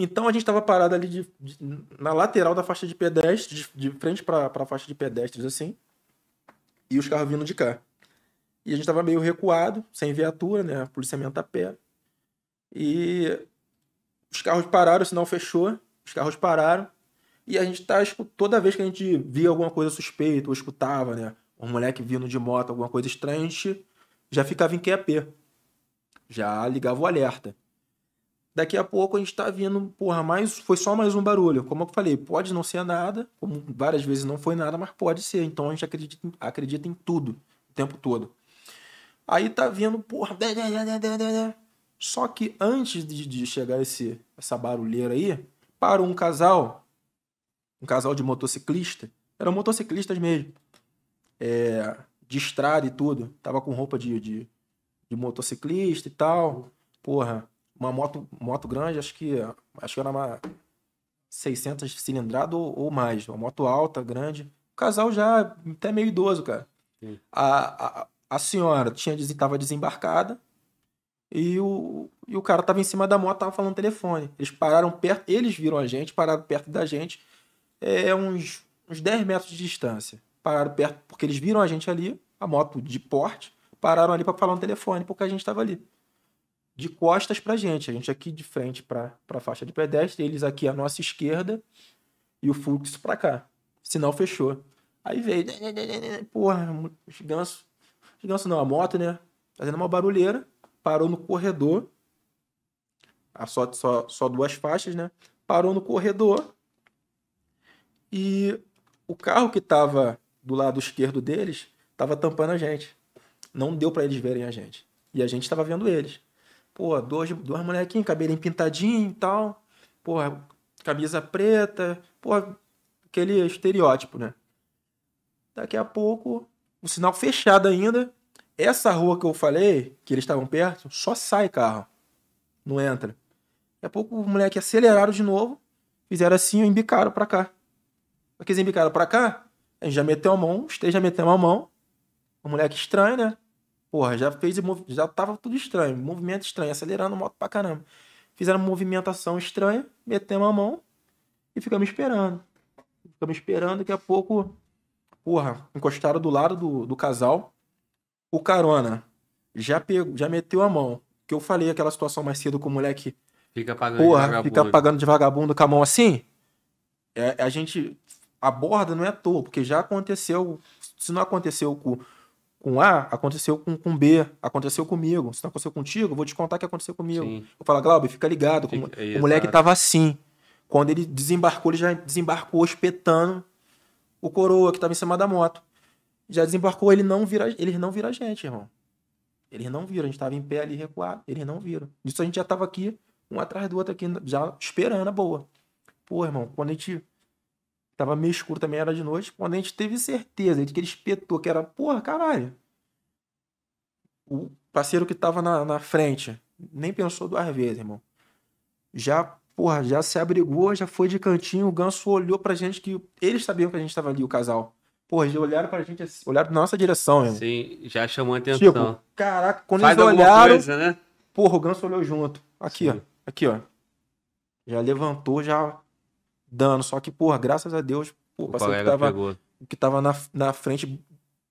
Então a gente estava parado ali de, de, na lateral da faixa de pedestres, de, de frente para a faixa de pedestres, assim, e os carros vindo de cá. E a gente estava meio recuado, sem viatura, né? Policiamento a pé. E os carros pararam, o sinal fechou, os carros pararam. E a gente tá, tipo, toda vez que a gente via alguma coisa suspeita ou escutava, né? Um moleque vindo de moto, alguma coisa estranha, a gente já ficava em QAP. Já ligava o alerta. Daqui a pouco a gente está vindo, porra, mais, foi só mais um barulho. Como eu falei, pode não ser nada, como várias vezes não foi nada, mas pode ser. Então a gente acredita, acredita em tudo, o tempo todo. Aí tá vindo, porra, só que antes de, de chegar esse, essa barulheira aí, para um casal, um casal de motociclista, eram motociclistas mesmo, é, de estrada e tudo, tava com roupa de, de, de motociclista e tal, porra, uma moto, moto grande, acho que acho que era uma 600 cilindrada ou, ou mais, uma moto alta, grande. O casal já até meio idoso, cara. A, a, a, senhora tinha estava desembarcada e o, e o cara estava em cima da moto, tava falando telefone. Eles pararam perto, eles viram a gente, pararam perto da gente, é, é uns, uns 10 metros de distância. Pararam perto, porque eles viram a gente ali, a moto de porte, pararam ali para falar no telefone, porque a gente estava ali de costas para a gente. A gente aqui de frente para a faixa de pedestre, eles aqui à nossa esquerda e o fluxo para cá. Sinal fechou. Aí veio, né, né, né, porra, os ganso, ganso não, a moto, né? Fazendo uma barulheira, parou no corredor, só, só, só duas faixas, né? Parou no corredor e o carro que estava do lado esquerdo deles estava tampando a gente. Não deu para eles verem a gente. E a gente estava vendo eles. Pô, duas, duas molequinhas, cabelinho pintadinho e tal. Porra, camisa preta. pô, aquele estereótipo, né? Daqui a pouco, o um sinal fechado ainda. Essa rua que eu falei, que eles estavam perto, só sai carro. Não entra. Daqui a pouco o moleque aceleraram de novo, fizeram assim e embicaram pra cá. Aqueles eles embicaram pra cá, a gente já meteu a mão, os três já meteu a mão. O moleque estranho, né? Porra, já fez. Já tava tudo estranho. Movimento estranho, acelerando a moto pra caramba. Fizeram movimentação estranha, metemos a mão e ficamos esperando. Ficamos esperando, daqui a pouco. Porra, encostaram do lado do, do casal. O carona já pegou, já meteu a mão. Que eu falei aquela situação mais cedo com o moleque. Fica pagando porra, de vagabundo. Fica pagando de vagabundo com a mão assim. É, a gente aborda não é à toa, porque já aconteceu. Se não aconteceu com com A, aconteceu com, com B, aconteceu comigo. Se não aconteceu contigo, eu vou te contar o que aconteceu comigo. Sim. Vou falar, Glauber, fica ligado. Fica, o, é, o moleque estava assim. Quando ele desembarcou, ele já desembarcou espetando o coroa que estava em cima da moto. Já desembarcou, ele não vira, eles não viram a gente, irmão. Eles não viram, a gente estava em pé ali recuado, eles não viram. Isso a gente já estava aqui, um atrás do outro aqui, já esperando a boa. Pô, irmão, quando a gente Tava meio escuro também, era de noite. Quando a gente teve certeza de que ele espetou, que era, porra, caralho. O parceiro que tava na, na frente nem pensou duas vezes, irmão. Já, porra, já se abrigou, já foi de cantinho. O ganso olhou pra gente que eles sabiam que a gente tava ali, o casal. Porra, eles olharam pra gente, assim, olharam na nossa direção, irmão. Sim, já chamou a atenção. Tipo, caraca, quando Faz eles olharam. Coisa, né? Porra, o ganso olhou junto. Aqui, Sim. ó. Aqui, ó. Já levantou, já dano. Só que, porra, graças a Deus, o que tava, que tava na, na frente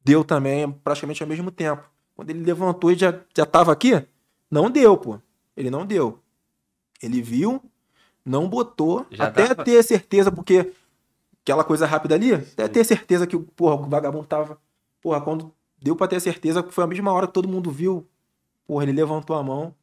deu também praticamente ao mesmo tempo. Quando ele levantou e já, já tava aqui, não deu, pô. Ele não deu. Ele viu, não botou, já até ter certeza, porque aquela coisa rápida ali, até ter certeza que porra, o vagabundo tava. Porra, quando deu para ter certeza, foi a mesma hora que todo mundo viu. Porra, ele levantou a mão,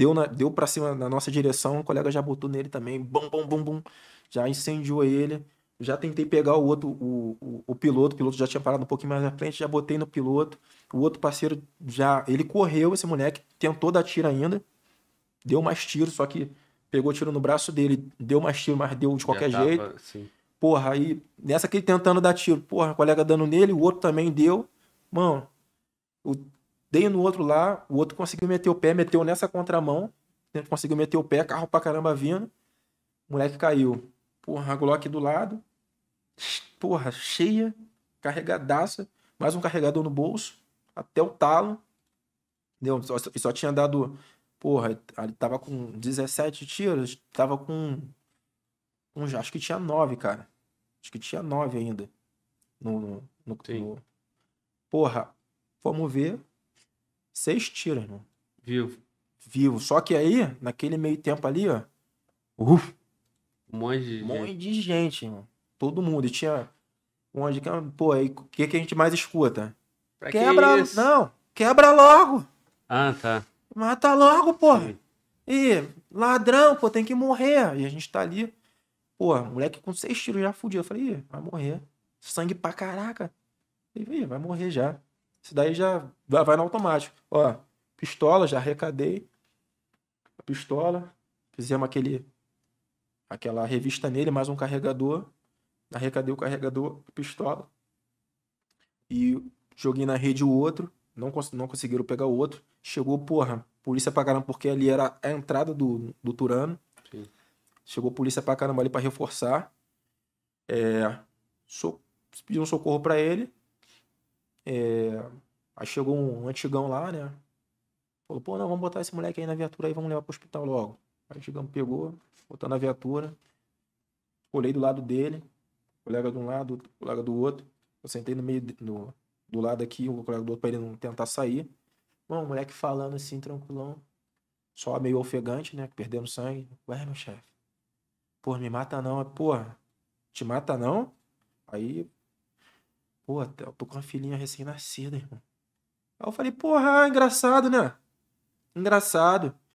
Deu, na, deu pra cima na nossa direção, o colega já botou nele também, bum, bum, bum, bum. Já incendiou ele. Já tentei pegar o outro, o, o, o piloto, o piloto já tinha parado um pouquinho mais na frente, já botei no piloto. O outro parceiro já. Ele correu, esse moleque, tentou dar tiro ainda. Deu mais tiro, só que pegou tiro no braço dele, deu mais tiro, mas deu de qualquer tava, jeito. Sim. Porra, aí nessa que ele tentando dar tiro, porra, o colega dando nele, o outro também deu. Mano, o Dei no outro lá, o outro conseguiu meter o pé, meteu nessa contramão. Né, conseguiu meter o pé, carro pra caramba vindo. O moleque caiu. Porra, a Glock do lado. Porra, cheia. Carregadaça. Mais um carregador no bolso. Até o talo. Entendeu? Só, só tinha dado. Porra, ele tava com 17 tiros. Tava com. Um, acho que tinha 9, cara. Acho que tinha 9 ainda. No, no, no, no... Porra, vamos ver seis tiros, irmão. Vivo. Vivo. Só que aí, naquele meio tempo ali, ó. Uf, um monte de, um monte de gente, irmão. Todo mundo. E tinha onde. Pô, aí o que, que a gente mais escuta? Pra quebra. Que não, quebra logo. Ah, tá. Mata logo, pô E ladrão, pô, tem que morrer. E a gente tá ali. Pô, moleque com seis tiros já fudido. Eu falei, vai morrer. Sangue pra caraca. Eu falei, vai morrer já. Isso daí já vai no automático. Ó, pistola, já arrecadei. A pistola. Fizemos aquele, aquela revista nele, mais um carregador. Arrecadei o carregador, pistola. E joguei na rede o outro. Não, cons não conseguiram pegar o outro. Chegou, porra, polícia pra caramba, porque ali era a entrada do, do Turano. Sim. Chegou polícia pra caramba ali pra reforçar. É, so pediu um socorro para ele. É... Aí chegou um antigão lá, né? Falou, pô, não, vamos botar esse moleque aí na viatura aí, vamos levar pro hospital logo. Aí o antigão pegou, botou na viatura, olhei do lado dele, colega de um lado, colega do outro. Eu sentei no meio, no, do lado aqui, o colega do outro pra ele não tentar sair. Bom, o moleque falando assim, tranquilão, só meio ofegante, né? Perdendo sangue. Ué, meu chefe, pô, me mata não, é, porra, te mata não? Aí Pô, eu tô com uma filhinha recém-nascida, irmão. Aí eu falei, porra, engraçado, né? Engraçado.